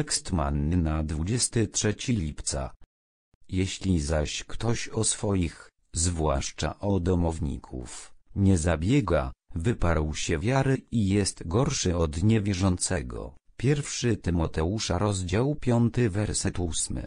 Tekst manny na 23 lipca. Jeśli zaś ktoś o swoich, zwłaszcza o domowników, nie zabiega, wyparł się wiary i jest gorszy od niewierzącego. 1 Tymoteusza rozdział 5 werset 8.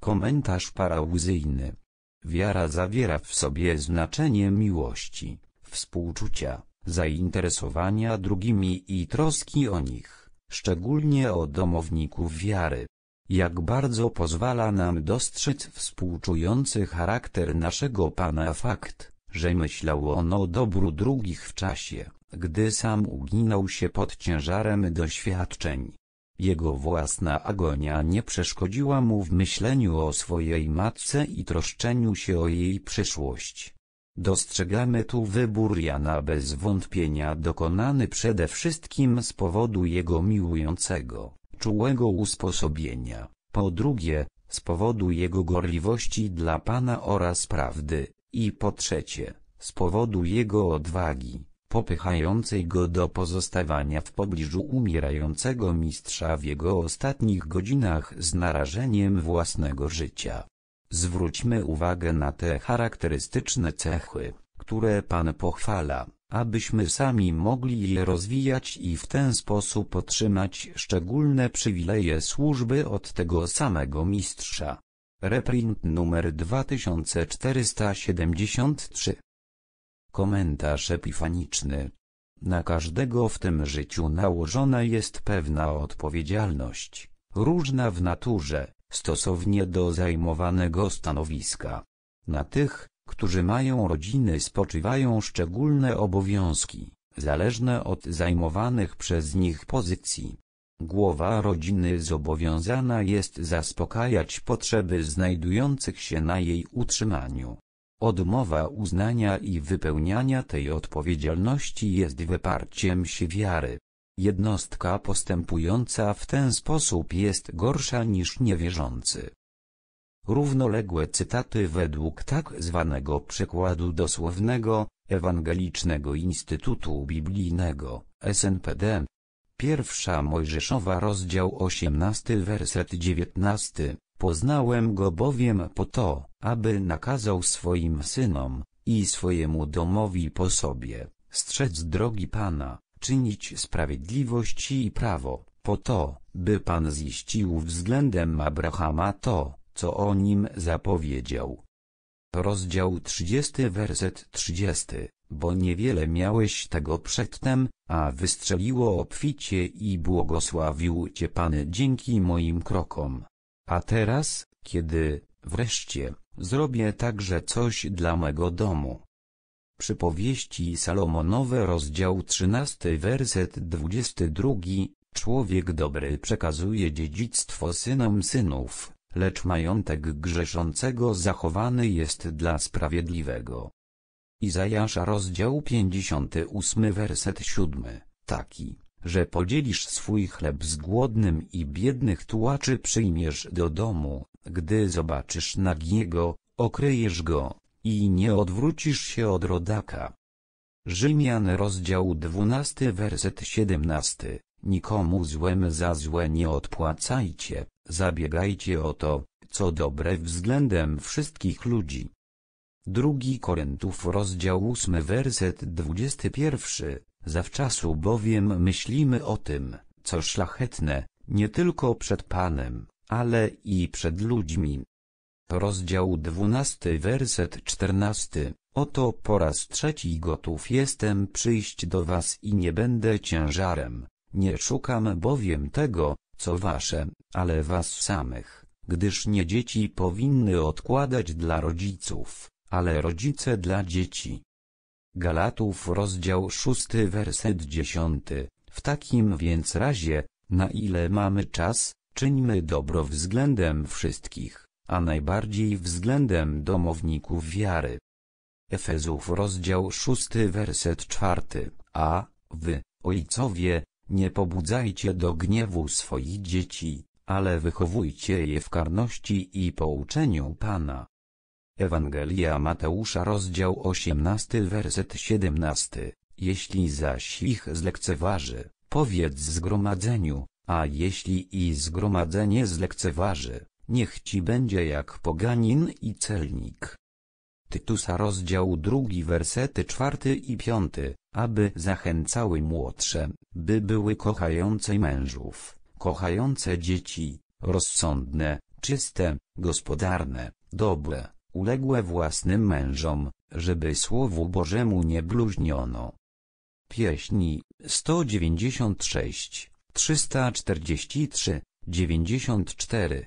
Komentarz parauzyjny. Wiara zawiera w sobie znaczenie miłości, współczucia, zainteresowania drugimi i troski o nich szczególnie o domowników wiary. Jak bardzo pozwala nam dostrzec współczujący charakter naszego Pana fakt, że myślał on o dobru drugich w czasie, gdy sam uginał się pod ciężarem doświadczeń. Jego własna agonia nie przeszkodziła mu w myśleniu o swojej matce i troszczeniu się o jej przyszłość. Dostrzegamy tu wybór Jana bez wątpienia dokonany przede wszystkim z powodu jego miłującego, czułego usposobienia, po drugie, z powodu jego gorliwości dla Pana oraz prawdy, i po trzecie, z powodu jego odwagi, popychającej go do pozostawania w pobliżu umierającego mistrza w jego ostatnich godzinach z narażeniem własnego życia. Zwróćmy uwagę na te charakterystyczne cechy, które Pan pochwala, abyśmy sami mogli je rozwijać i w ten sposób otrzymać szczególne przywileje służby od tego samego mistrza. Reprint numer 2473 Komentarz epifaniczny Na każdego w tym życiu nałożona jest pewna odpowiedzialność, różna w naturze, stosownie do zajmowanego stanowiska. Na tych, którzy mają rodziny spoczywają szczególne obowiązki, zależne od zajmowanych przez nich pozycji. Głowa rodziny zobowiązana jest zaspokajać potrzeby znajdujących się na jej utrzymaniu. Odmowa uznania i wypełniania tej odpowiedzialności jest wyparciem się wiary. Jednostka postępująca w ten sposób jest gorsza niż niewierzący. Równoległe cytaty według tak zwanego przekładu dosłownego, Ewangelicznego Instytutu Biblijnego, SNPD. Pierwsza Mojżeszowa rozdział 18 werset 19, poznałem go bowiem po to, aby nakazał swoim synom, i swojemu domowi po sobie, strzec drogi Pana czynić sprawiedliwość i prawo, po to, by Pan ziścił względem Abrahama to, co o nim zapowiedział. Rozdział 30 werset 30, bo niewiele miałeś tego przedtem, a wystrzeliło obficie i błogosławił Cię Pan dzięki moim krokom. A teraz, kiedy, wreszcie, zrobię także coś dla mego domu, Przypowieści Salomonowe rozdział 13 werset 22 Człowiek dobry przekazuje dziedzictwo synom synów, lecz majątek grzeszącego zachowany jest dla sprawiedliwego. Izajasza rozdział 58 werset 7, taki, że podzielisz swój chleb z głodnym i biednych tułaczy przyjmiesz do domu, gdy zobaczysz nagiego, okryjesz go, i nie odwrócisz się od rodaka. Rzymian rozdział 12 werset 17 Nikomu złem za złe nie odpłacajcie, zabiegajcie o to, co dobre względem wszystkich ludzi. Drugi Koryntów rozdział 8 werset 21 Zawczasu bowiem myślimy o tym, co szlachetne, nie tylko przed Panem, ale i przed ludźmi. Rozdział 12 werset 14 Oto po raz trzeci gotów jestem przyjść do was i nie będę ciężarem, nie szukam bowiem tego, co wasze, ale was samych, gdyż nie dzieci powinny odkładać dla rodziców, ale rodzice dla dzieci. Galatów rozdział 6 werset 10 W takim więc razie, na ile mamy czas, czyńmy dobro względem wszystkich a najbardziej względem domowników wiary. Efezów rozdział 6 werset 4, a, wy, ojcowie, nie pobudzajcie do gniewu swoich dzieci, ale wychowujcie je w karności i pouczeniu Pana. Ewangelia Mateusza rozdział 18 werset 17, jeśli zaś ich zlekceważy, powiedz zgromadzeniu, a jeśli i zgromadzenie zlekceważy, niech ci będzie jak poganin i celnik. Tytusa rozdział drugi wersety czwarty i piąty, aby zachęcały młodsze, by były kochające mężów, kochające dzieci, rozsądne, czyste, gospodarne, dobre, uległe własnym mężom, żeby Słowu Bożemu nie bluźniono. Pieśni 196, 343, 94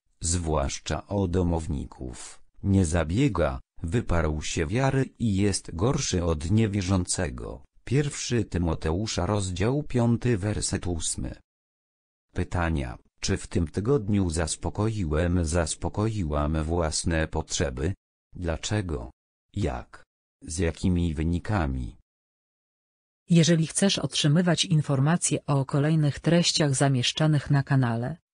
zwłaszcza o domowników, nie zabiega, wyparł się wiary i jest gorszy od niewierzącego. Pierwszy Tymoteusza rozdział 5 werset 8. Pytania, czy w tym tygodniu zaspokoiłem zaspokoiłam własne potrzeby? Dlaczego? Jak? Z jakimi wynikami? Jeżeli chcesz otrzymywać informacje o kolejnych treściach zamieszczanych na kanale,